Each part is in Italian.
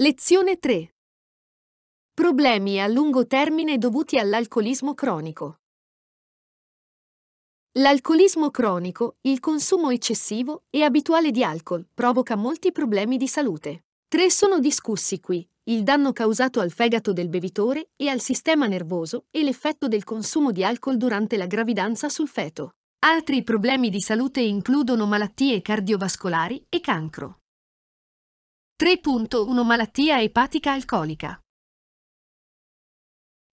Lezione 3. Problemi a lungo termine dovuti all'alcolismo cronico. L'alcolismo cronico, il consumo eccessivo e abituale di alcol, provoca molti problemi di salute. Tre sono discussi qui, il danno causato al fegato del bevitore e al sistema nervoso e l'effetto del consumo di alcol durante la gravidanza sul feto. Altri problemi di salute includono malattie cardiovascolari e cancro. 3.1 Malattia epatica alcolica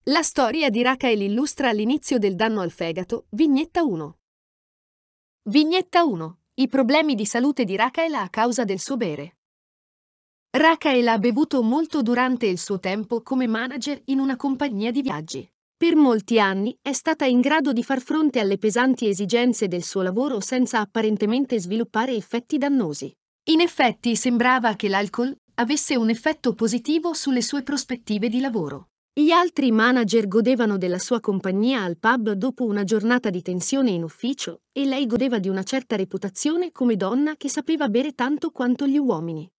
La storia di Rachael illustra l'inizio del danno al fegato, vignetta 1. Vignetta 1. I problemi di salute di Rachael a causa del suo bere. Rachael ha bevuto molto durante il suo tempo come manager in una compagnia di viaggi. Per molti anni è stata in grado di far fronte alle pesanti esigenze del suo lavoro senza apparentemente sviluppare effetti dannosi. In effetti sembrava che l'alcol avesse un effetto positivo sulle sue prospettive di lavoro. Gli altri manager godevano della sua compagnia al pub dopo una giornata di tensione in ufficio e lei godeva di una certa reputazione come donna che sapeva bere tanto quanto gli uomini.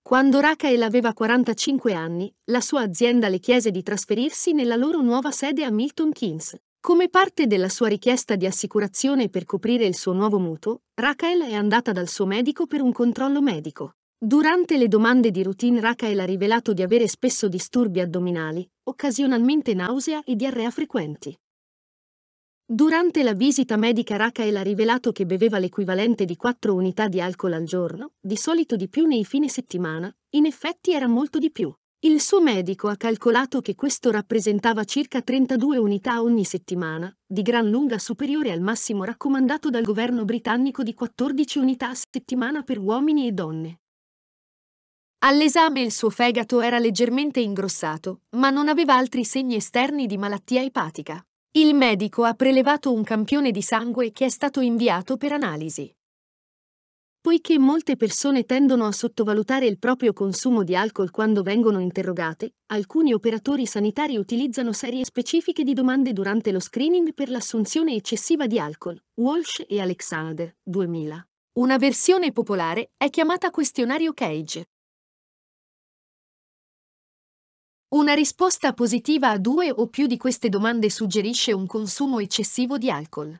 Quando Rakael aveva 45 anni, la sua azienda le chiese di trasferirsi nella loro nuova sede a Milton Keynes. Come parte della sua richiesta di assicurazione per coprire il suo nuovo mutuo, Rachel è andata dal suo medico per un controllo medico. Durante le domande di routine Rachel ha rivelato di avere spesso disturbi addominali, occasionalmente nausea e diarrea frequenti. Durante la visita medica Rachel ha rivelato che beveva l'equivalente di 4 unità di alcol al giorno, di solito di più nei fine settimana, in effetti era molto di più. Il suo medico ha calcolato che questo rappresentava circa 32 unità ogni settimana, di gran lunga superiore al massimo raccomandato dal governo britannico di 14 unità a settimana per uomini e donne. All'esame il suo fegato era leggermente ingrossato, ma non aveva altri segni esterni di malattia epatica. Il medico ha prelevato un campione di sangue che è stato inviato per analisi. Poiché molte persone tendono a sottovalutare il proprio consumo di alcol quando vengono interrogate, alcuni operatori sanitari utilizzano serie specifiche di domande durante lo screening per l'assunzione eccessiva di alcol. Walsh e Alexander, 2000. Una versione popolare è chiamata questionario Cage. Una risposta positiva a due o più di queste domande suggerisce un consumo eccessivo di alcol.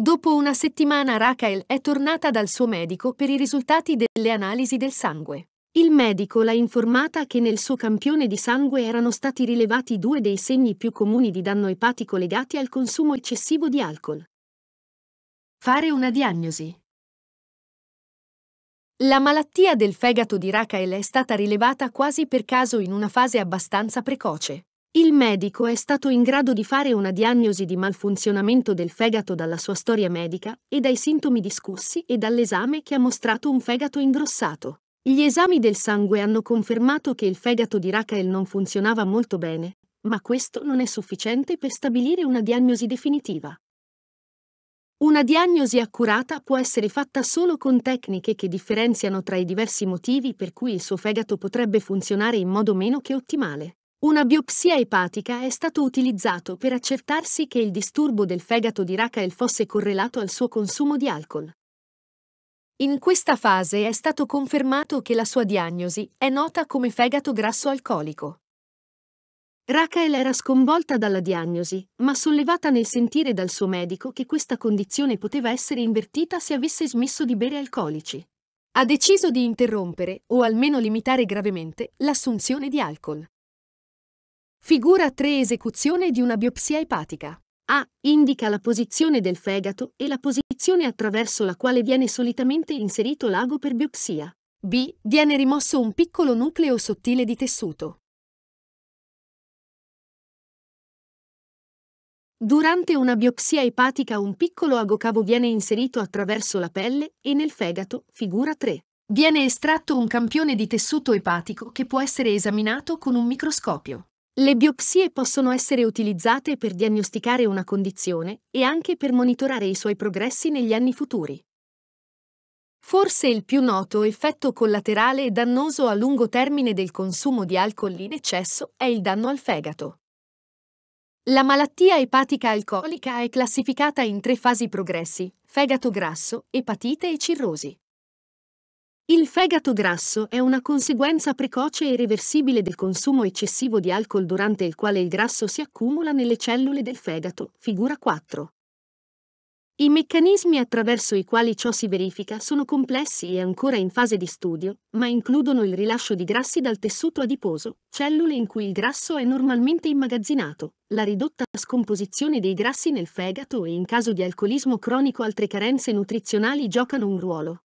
Dopo una settimana Rakael è tornata dal suo medico per i risultati delle analisi del sangue. Il medico l'ha informata che nel suo campione di sangue erano stati rilevati due dei segni più comuni di danno epatico legati al consumo eccessivo di alcol. Fare una diagnosi. La malattia del fegato di Rachael è stata rilevata quasi per caso in una fase abbastanza precoce. Il medico è stato in grado di fare una diagnosi di malfunzionamento del fegato dalla sua storia medica e dai sintomi discussi e dall'esame che ha mostrato un fegato ingrossato. Gli esami del sangue hanno confermato che il fegato di Rakael non funzionava molto bene, ma questo non è sufficiente per stabilire una diagnosi definitiva. Una diagnosi accurata può essere fatta solo con tecniche che differenziano tra i diversi motivi per cui il suo fegato potrebbe funzionare in modo meno che ottimale. Una biopsia epatica è stato utilizzato per accertarsi che il disturbo del fegato di Rakael fosse correlato al suo consumo di alcol. In questa fase è stato confermato che la sua diagnosi è nota come fegato grasso alcolico. Rachel era sconvolta dalla diagnosi, ma sollevata nel sentire dal suo medico che questa condizione poteva essere invertita se avesse smesso di bere alcolici. Ha deciso di interrompere, o almeno limitare gravemente, l'assunzione di alcol. Figura 3 Esecuzione di una biopsia epatica. A. Indica la posizione del fegato e la posizione attraverso la quale viene solitamente inserito l'ago per biopsia. B. Viene rimosso un piccolo nucleo sottile di tessuto. Durante una biopsia epatica un piccolo agocavo viene inserito attraverso la pelle e nel fegato, figura 3. Viene estratto un campione di tessuto epatico che può essere esaminato con un microscopio. Le biopsie possono essere utilizzate per diagnosticare una condizione e anche per monitorare i suoi progressi negli anni futuri. Forse il più noto effetto collaterale e dannoso a lungo termine del consumo di alcol in eccesso è il danno al fegato. La malattia epatica alcolica è classificata in tre fasi progressi, fegato grasso, epatite e cirrosi. Il fegato grasso è una conseguenza precoce e irreversibile del consumo eccessivo di alcol durante il quale il grasso si accumula nelle cellule del fegato, figura 4. I meccanismi attraverso i quali ciò si verifica sono complessi e ancora in fase di studio, ma includono il rilascio di grassi dal tessuto adiposo, cellule in cui il grasso è normalmente immagazzinato, la ridotta scomposizione dei grassi nel fegato e in caso di alcolismo cronico altre carenze nutrizionali giocano un ruolo.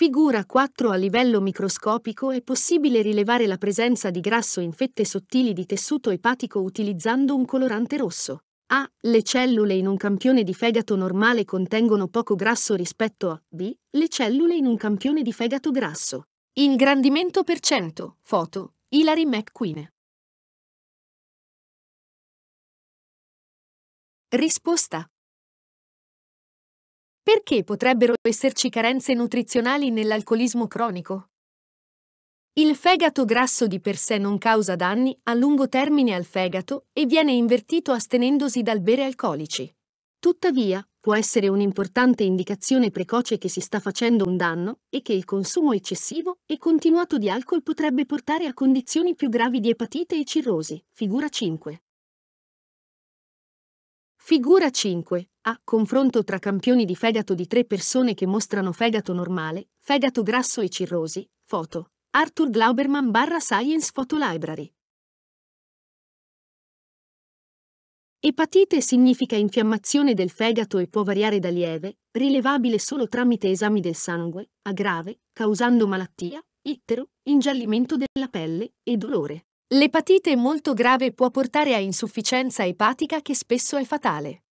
Figura 4 A livello microscopico è possibile rilevare la presenza di grasso in fette sottili di tessuto epatico utilizzando un colorante rosso. A. Le cellule in un campione di fegato normale contengono poco grasso rispetto a B. Le cellule in un campione di fegato grasso. Ingrandimento per cento. Foto. Hilary McQueen. Risposta. Perché potrebbero esserci carenze nutrizionali nell'alcolismo cronico? Il fegato grasso di per sé non causa danni a lungo termine al fegato e viene invertito astenendosi dal bere alcolici. Tuttavia, può essere un'importante indicazione precoce che si sta facendo un danno e che il consumo eccessivo e continuato di alcol potrebbe portare a condizioni più gravi di epatite e cirrosi. Figura 5. Figura 5. A. Confronto tra campioni di fegato di tre persone che mostrano fegato normale, fegato grasso e cirrosi. Foto. Arthur Glauberman barra Science Photo Library. Epatite significa infiammazione del fegato e può variare da lieve, rilevabile solo tramite esami del sangue, a grave, causando malattia, ittero, ingiallimento della pelle e dolore. L'epatite molto grave può portare a insufficienza epatica che spesso è fatale.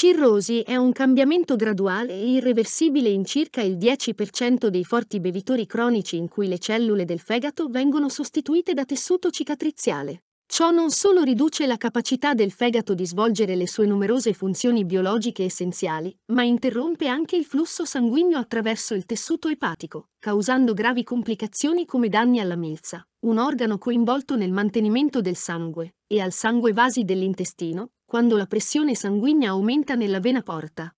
Cirrosi è un cambiamento graduale e irreversibile in circa il 10% dei forti bevitori cronici in cui le cellule del fegato vengono sostituite da tessuto cicatriziale. Ciò non solo riduce la capacità del fegato di svolgere le sue numerose funzioni biologiche essenziali, ma interrompe anche il flusso sanguigno attraverso il tessuto epatico, causando gravi complicazioni come danni alla milza, un organo coinvolto nel mantenimento del sangue, e al sangue vasi dell'intestino, quando la pressione sanguigna aumenta nella vena porta.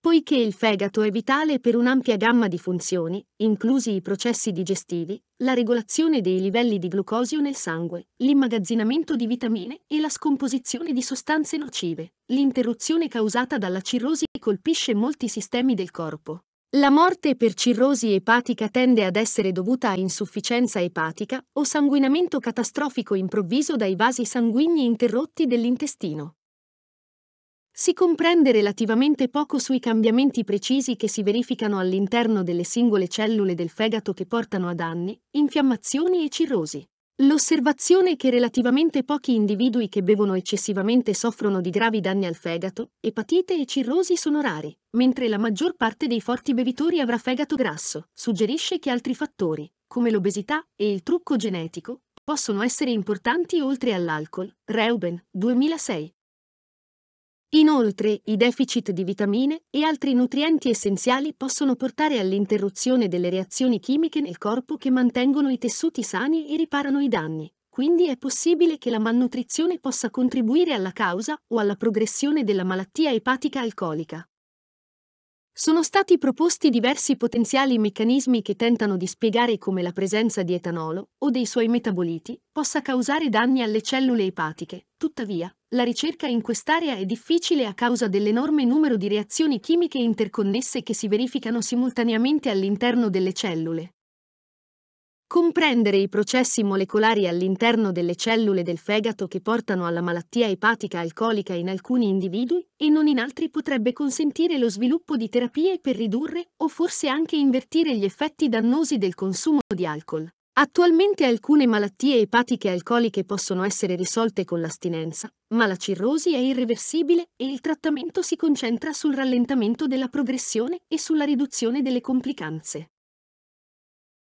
Poiché il fegato è vitale per un'ampia gamma di funzioni, inclusi i processi digestivi, la regolazione dei livelli di glucosio nel sangue, l'immagazzinamento di vitamine e la scomposizione di sostanze nocive, l'interruzione causata dalla cirrosi colpisce molti sistemi del corpo. La morte per cirrosi epatica tende ad essere dovuta a insufficienza epatica o sanguinamento catastrofico improvviso dai vasi sanguigni interrotti dell'intestino. Si comprende relativamente poco sui cambiamenti precisi che si verificano all'interno delle singole cellule del fegato che portano a danni, infiammazioni e cirrosi. L'osservazione che relativamente pochi individui che bevono eccessivamente soffrono di gravi danni al fegato, epatite e cirrosi sono rari, mentre la maggior parte dei forti bevitori avrà fegato grasso, suggerisce che altri fattori, come l'obesità e il trucco genetico, possono essere importanti oltre all'alcol. Reuben, 2006. Inoltre, i deficit di vitamine e altri nutrienti essenziali possono portare all'interruzione delle reazioni chimiche nel corpo che mantengono i tessuti sani e riparano i danni. Quindi è possibile che la malnutrizione possa contribuire alla causa o alla progressione della malattia epatica alcolica. Sono stati proposti diversi potenziali meccanismi che tentano di spiegare come la presenza di etanolo o dei suoi metaboliti possa causare danni alle cellule epatiche. Tuttavia, la ricerca in quest'area è difficile a causa dell'enorme numero di reazioni chimiche interconnesse che si verificano simultaneamente all'interno delle cellule. Comprendere i processi molecolari all'interno delle cellule del fegato che portano alla malattia epatica alcolica in alcuni individui e non in altri potrebbe consentire lo sviluppo di terapie per ridurre o forse anche invertire gli effetti dannosi del consumo di alcol. Attualmente alcune malattie epatiche alcoliche possono essere risolte con l'astinenza, ma la cirrosi è irreversibile e il trattamento si concentra sul rallentamento della progressione e sulla riduzione delle complicanze.